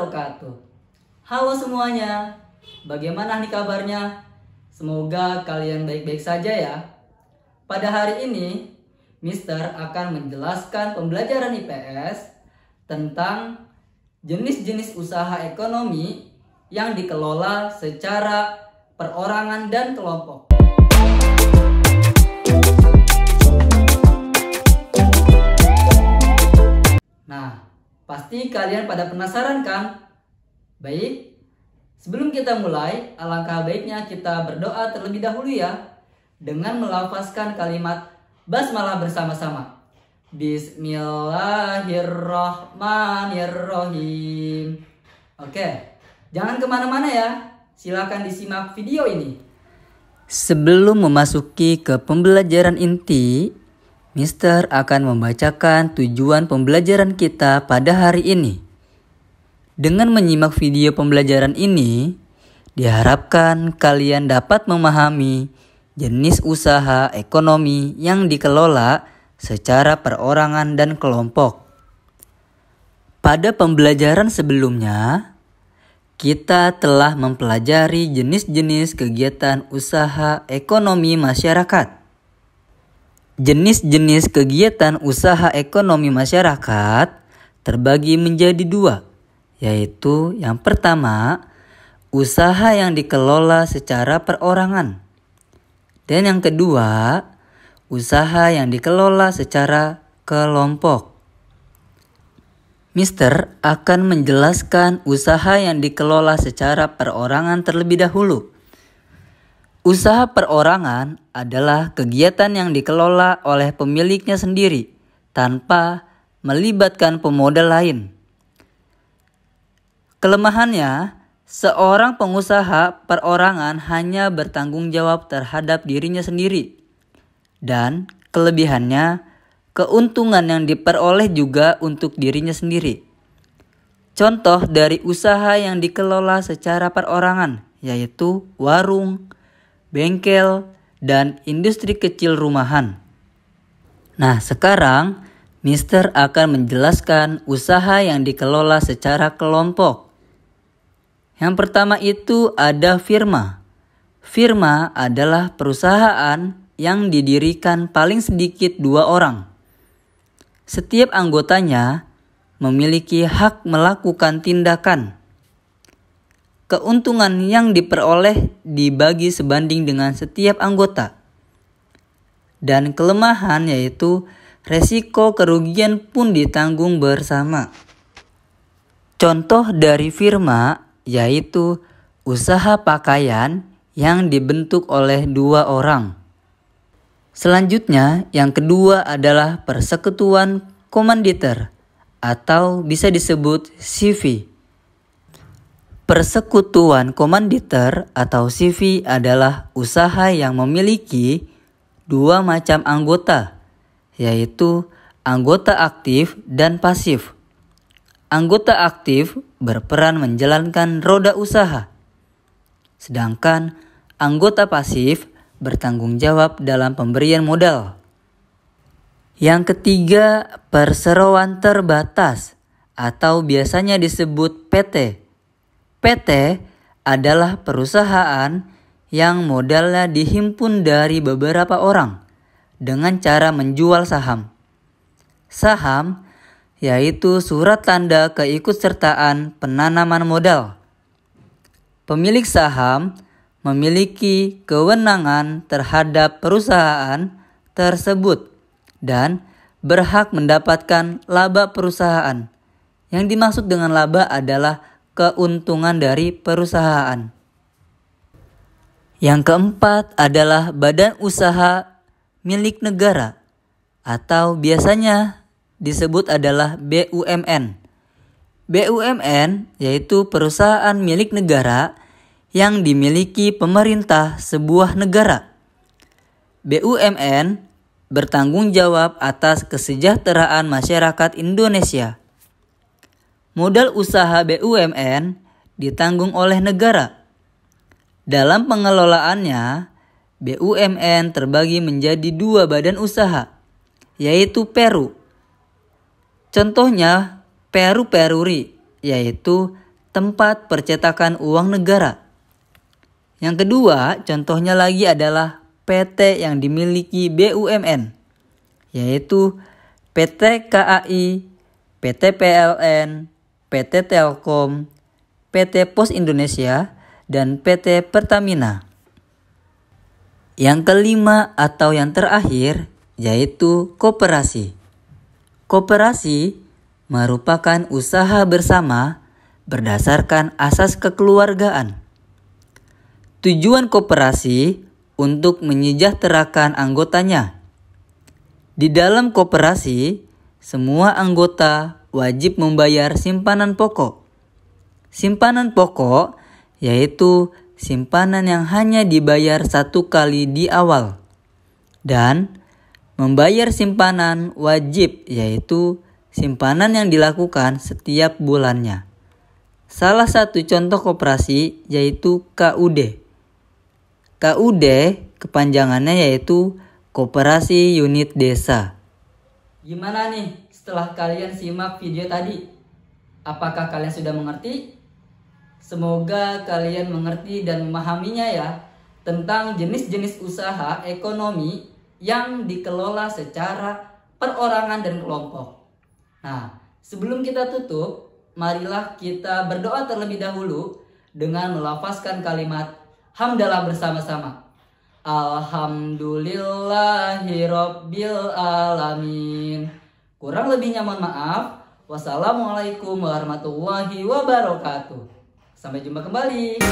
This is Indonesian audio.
wabarakatuh. Halo semuanya, bagaimana nih kabarnya? Semoga kalian baik-baik saja ya. Pada hari ini, Mister akan menjelaskan pembelajaran IPS tentang jenis-jenis usaha ekonomi yang dikelola secara perorangan dan kelompok. Nah, Pasti kalian pada penasaran kan? Baik, sebelum kita mulai, alangkah baiknya kita berdoa terlebih dahulu ya dengan melafazkan kalimat basmalah bersama-sama. Bismillahirrohmanirrohim Oke, jangan kemana-mana ya. Silakan disimak video ini. Sebelum memasuki ke pembelajaran inti, Mister akan membacakan tujuan pembelajaran kita pada hari ini. Dengan menyimak video pembelajaran ini, diharapkan kalian dapat memahami jenis usaha ekonomi yang dikelola secara perorangan dan kelompok. Pada pembelajaran sebelumnya, kita telah mempelajari jenis-jenis kegiatan usaha ekonomi masyarakat. Jenis-jenis kegiatan usaha ekonomi masyarakat terbagi menjadi dua, yaitu yang pertama, usaha yang dikelola secara perorangan, dan yang kedua, usaha yang dikelola secara kelompok. Mister akan menjelaskan usaha yang dikelola secara perorangan terlebih dahulu. Usaha perorangan adalah kegiatan yang dikelola oleh pemiliknya sendiri tanpa melibatkan pemodal lain. Kelemahannya, seorang pengusaha perorangan hanya bertanggung jawab terhadap dirinya sendiri. Dan kelebihannya, keuntungan yang diperoleh juga untuk dirinya sendiri. Contoh dari usaha yang dikelola secara perorangan yaitu warung, bengkel, dan industri kecil rumahan. Nah, sekarang Mister akan menjelaskan usaha yang dikelola secara kelompok. Yang pertama itu ada firma. Firma adalah perusahaan yang didirikan paling sedikit dua orang. Setiap anggotanya memiliki hak melakukan tindakan keuntungan yang diperoleh dibagi sebanding dengan setiap anggota. Dan kelemahan yaitu resiko kerugian pun ditanggung bersama. Contoh dari firma yaitu usaha pakaian yang dibentuk oleh dua orang. Selanjutnya, yang kedua adalah persekutuan komanditer atau bisa disebut CV Persekutuan komanditer atau CV adalah usaha yang memiliki dua macam anggota, yaitu anggota aktif dan pasif. Anggota aktif berperan menjalankan roda usaha, sedangkan anggota pasif bertanggung jawab dalam pemberian modal. Yang ketiga, perseroan terbatas atau biasanya disebut PT PT adalah perusahaan yang modalnya dihimpun dari beberapa orang dengan cara menjual saham. Saham yaitu surat tanda keikutsertaan penanaman modal. Pemilik saham memiliki kewenangan terhadap perusahaan tersebut dan berhak mendapatkan laba perusahaan. Yang dimaksud dengan laba adalah keuntungan dari perusahaan. Yang keempat adalah badan usaha milik negara atau biasanya disebut adalah BUMN. BUMN yaitu perusahaan milik negara yang dimiliki pemerintah sebuah negara. BUMN bertanggung jawab atas kesejahteraan masyarakat Indonesia modal usaha BUMN ditanggung oleh negara. Dalam pengelolaannya, BUMN terbagi menjadi dua badan usaha, yaitu Peru. Contohnya Peru Peruri, yaitu tempat percetakan uang negara. Yang kedua, contohnya lagi adalah PT yang dimiliki BUMN, yaitu PT KAI, PT PLN, PT Telkom, PT Pos Indonesia, dan PT Pertamina. Yang kelima atau yang terakhir yaitu koperasi. Koperasi merupakan usaha bersama berdasarkan asas kekeluargaan. Tujuan koperasi untuk menyejahterakan anggotanya. Di dalam koperasi, semua anggota wajib membayar simpanan pokok. Simpanan pokok yaitu simpanan yang hanya dibayar satu kali di awal. Dan membayar simpanan wajib yaitu simpanan yang dilakukan setiap bulannya. Salah satu contoh koperasi yaitu KUD. KUD kepanjangannya yaitu Koperasi Unit Desa. Gimana nih setelah kalian simak video tadi, apakah kalian sudah mengerti? Semoga kalian mengerti dan memahaminya ya tentang jenis-jenis usaha ekonomi yang dikelola secara perorangan dan kelompok. Nah, sebelum kita tutup, marilah kita berdoa terlebih dahulu dengan melafazkan kalimat hamdalah bersama-sama. Alhamdulillahirobbilalamin. alamin. Kurang lebihnya mohon maaf. Wassalamualaikum warahmatullahi wabarakatuh. Sampai jumpa kembali.